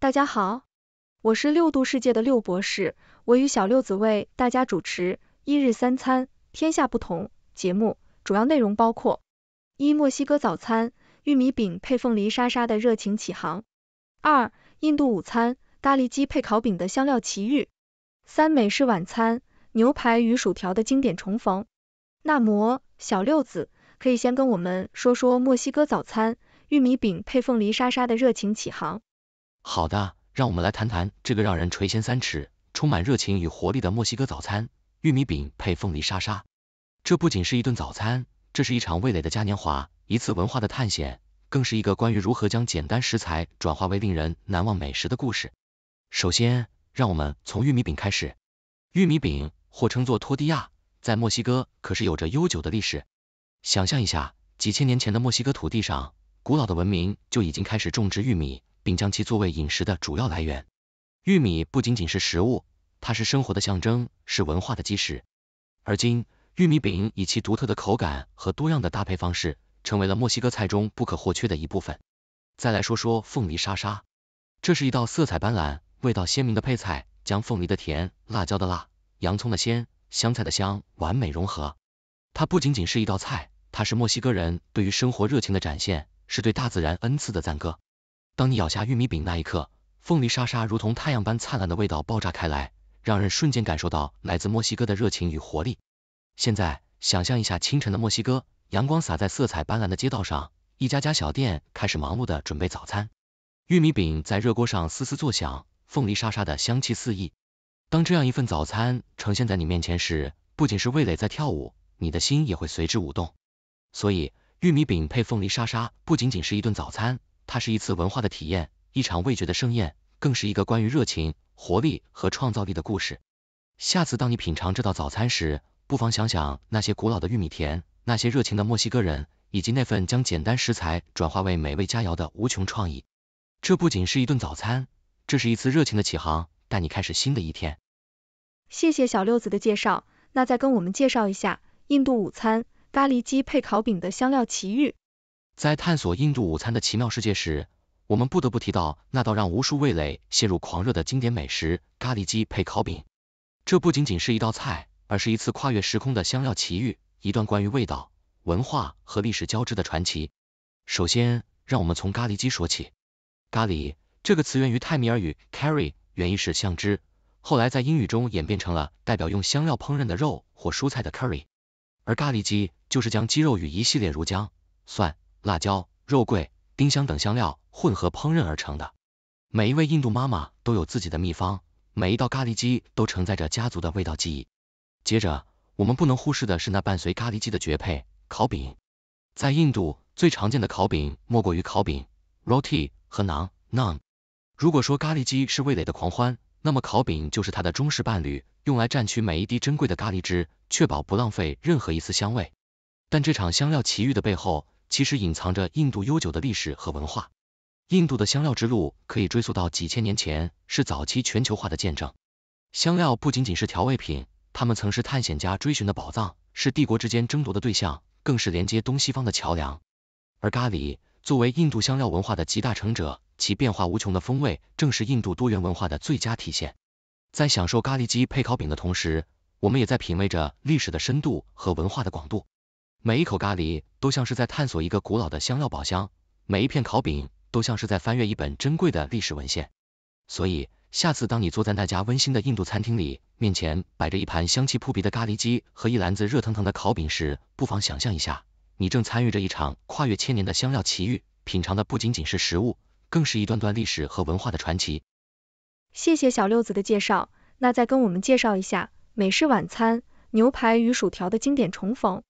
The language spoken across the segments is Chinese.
大家好，我是六度世界的六博士，我与小六子为大家主持《一日三餐，天下不同》节目。主要内容包括：一、墨西哥早餐，玉米饼配凤梨沙沙的热情启航；二、印度午餐，咖喱鸡配烤饼的香料奇遇；三、美式晚餐，牛排与薯条的经典重逢。那么，小六子，可以先跟我们说说墨西哥早餐，玉米饼配凤梨沙沙的热情启航。好的，让我们来谈谈这个让人垂涎三尺、充满热情与活力的墨西哥早餐——玉米饼配凤梨沙沙。这不仅是一顿早餐，这是一场味蕾的嘉年华，一次文化的探险，更是一个关于如何将简单食材转化为令人难忘美食的故事。首先，让我们从玉米饼开始。玉米饼，或称作托蒂亚，在墨西哥可是有着悠久的历史。想象一下，几千年前的墨西哥土地上，古老的文明就已经开始种植玉米。并将其作为饮食的主要来源。玉米不仅仅是食物，它是生活的象征，是文化的基石。而今，玉米饼以其独特的口感和多样的搭配方式，成为了墨西哥菜中不可或缺的一部分。再来说说凤梨沙沙，这是一道色彩斑斓、味道鲜明的配菜，将凤梨的甜、辣椒的辣、洋葱的鲜、香菜的香完美融合。它不仅仅是一道菜，它是墨西哥人对于生活热情的展现，是对大自然恩赐的赞歌。当你咬下玉米饼那一刻，凤梨沙沙如同太阳般灿烂的味道爆炸开来，让人瞬间感受到来自墨西哥的热情与活力。现在想象一下清晨的墨西哥，阳光洒在色彩斑斓的街道上，一家家小店开始忙碌的准备早餐，玉米饼在热锅上嘶嘶作响，凤梨沙沙的香气四溢。当这样一份早餐呈现在你面前时，不仅是味蕾在跳舞，你的心也会随之舞动。所以，玉米饼配凤梨沙沙不仅仅是一顿早餐。它是一次文化的体验，一场味觉的盛宴，更是一个关于热情、活力和创造力的故事。下次当你品尝这道早餐时，不妨想想那些古老的玉米田，那些热情的墨西哥人，以及那份将简单食材转化为美味佳肴的无穷创意。这不仅是一顿早餐，这是一次热情的启航，带你开始新的一天。谢谢小六子的介绍，那再跟我们介绍一下印度午餐——咖喱鸡配烤饼的香料奇遇。在探索印度午餐的奇妙世界时，我们不得不提到那道让无数味蕾陷入狂热的经典美食——咖喱鸡配烤饼。这不仅仅是一道菜，而是一次跨越时空的香料奇遇，一段关于味道、文化和历史交织的传奇。首先，让我们从咖喱鸡说起。咖喱这个词源于泰米尔语 c a r r y 原意是酱汁，后来在英语中演变成了代表用香料烹饪的肉或蔬菜的 “curry”。而咖喱鸡就是将鸡肉与一系列如姜、蒜。辣椒、肉桂、丁香等香料混合烹饪而成的。每一位印度妈妈都有自己的秘方，每一道咖喱鸡都承载着家族的味道记忆。接着，我们不能忽视的是那伴随咖喱鸡的绝配烤饼。在印度最常见的烤饼莫过于烤饼 （roti） 和馕 n a n n 如果说咖喱鸡是味蕾的狂欢，那么烤饼就是它的忠实伴侣，用来蘸取每一滴珍贵的咖喱汁，确保不浪费任何一丝香味。但这场香料奇遇的背后。其实隐藏着印度悠久的历史和文化。印度的香料之路可以追溯到几千年前，是早期全球化的见证。香料不仅仅是调味品，它们曾是探险家追寻的宝藏，是帝国之间争夺的对象，更是连接东西方的桥梁。而咖喱作为印度香料文化的集大成者，其变化无穷的风味正是印度多元文化的最佳体现。在享受咖喱鸡配烤饼的同时，我们也在品味着历史的深度和文化的广度。每一口咖喱都像是在探索一个古老的香料宝箱，每一片烤饼都像是在翻阅一本珍贵的历史文献。所以，下次当你坐在那家温馨的印度餐厅里，面前摆着一盘香气扑鼻的咖喱鸡和一篮子热腾腾的烤饼时，不妨想象一下，你正参与着一场跨越千年的香料奇遇。品尝的不仅仅是食物，更是一段段历史和文化的传奇。谢谢小六子的介绍，那再跟我们介绍一下美式晚餐、牛排与薯条的经典重逢。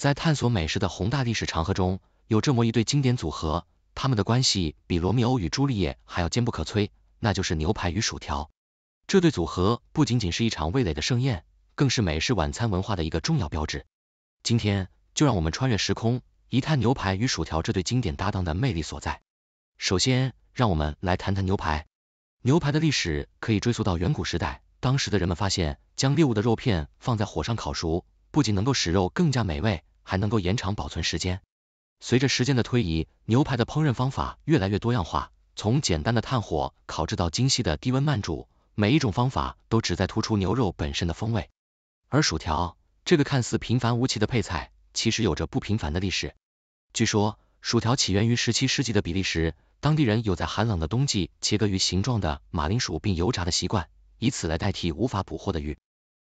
在探索美食的宏大历史长河中，有这么一对经典组合，他们的关系比罗密欧与朱丽叶还要坚不可摧，那就是牛排与薯条。这对组合不仅仅是一场味蕾的盛宴，更是美式晚餐文化的一个重要标志。今天，就让我们穿越时空，一探牛排与薯条这对经典搭档的魅力所在。首先，让我们来谈谈牛排。牛排的历史可以追溯到远古时代，当时的人们发现，将猎物的肉片放在火上烤熟，不仅能够使肉更加美味。还能够延长保存时间。随着时间的推移，牛排的烹饪方法越来越多样化，从简单的炭火烤制到精细的低温慢煮，每一种方法都旨在突出牛肉本身的风味。而薯条这个看似平凡无奇的配菜，其实有着不平凡的历史。据说，薯条起源于十七世纪的比利时，当地人有在寒冷的冬季切割鱼形状的马铃薯并油炸的习惯，以此来代替无法捕获的鱼。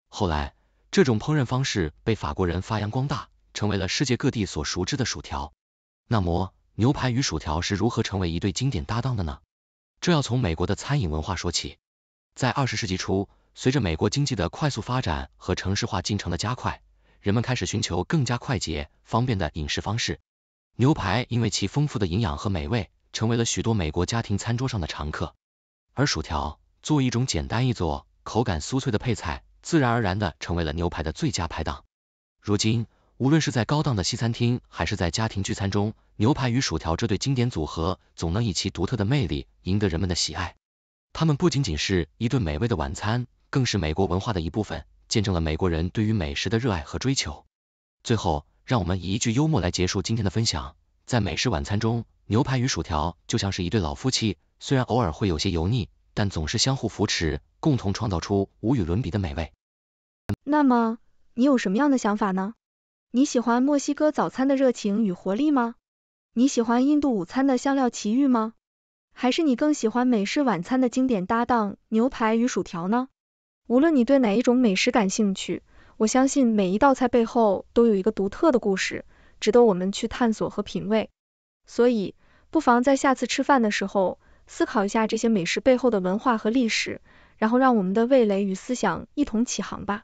后来，这种烹饪方式被法国人发扬光大。成为了世界各地所熟知的薯条。那么，牛排与薯条是如何成为一对经典搭档的呢？这要从美国的餐饮文化说起。在二十世纪初，随着美国经济的快速发展和城市化进程的加快，人们开始寻求更加快捷、方便的饮食方式。牛排因为其丰富的营养和美味，成为了许多美国家庭餐桌上的常客。而薯条作为一种简单易做、口感酥脆的配菜，自然而然的成为了牛排的最佳拍档。如今，无论是在高档的西餐厅，还是在家庭聚餐中，牛排与薯条这对经典组合总能以其独特的魅力赢得人们的喜爱。它们不仅仅是一顿美味的晚餐，更是美国文化的一部分，见证了美国人对于美食的热爱和追求。最后，让我们以一句幽默来结束今天的分享：在美式晚餐中，牛排与薯条就像是一对老夫妻，虽然偶尔会有些油腻，但总是相互扶持，共同创造出无与伦比的美味。那么，你有什么样的想法呢？你喜欢墨西哥早餐的热情与活力吗？你喜欢印度午餐的香料奇遇吗？还是你更喜欢美式晚餐的经典搭档牛排与薯条呢？无论你对哪一种美食感兴趣，我相信每一道菜背后都有一个独特的故事，值得我们去探索和品味。所以，不妨在下次吃饭的时候，思考一下这些美食背后的文化和历史，然后让我们的味蕾与思想一同起航吧。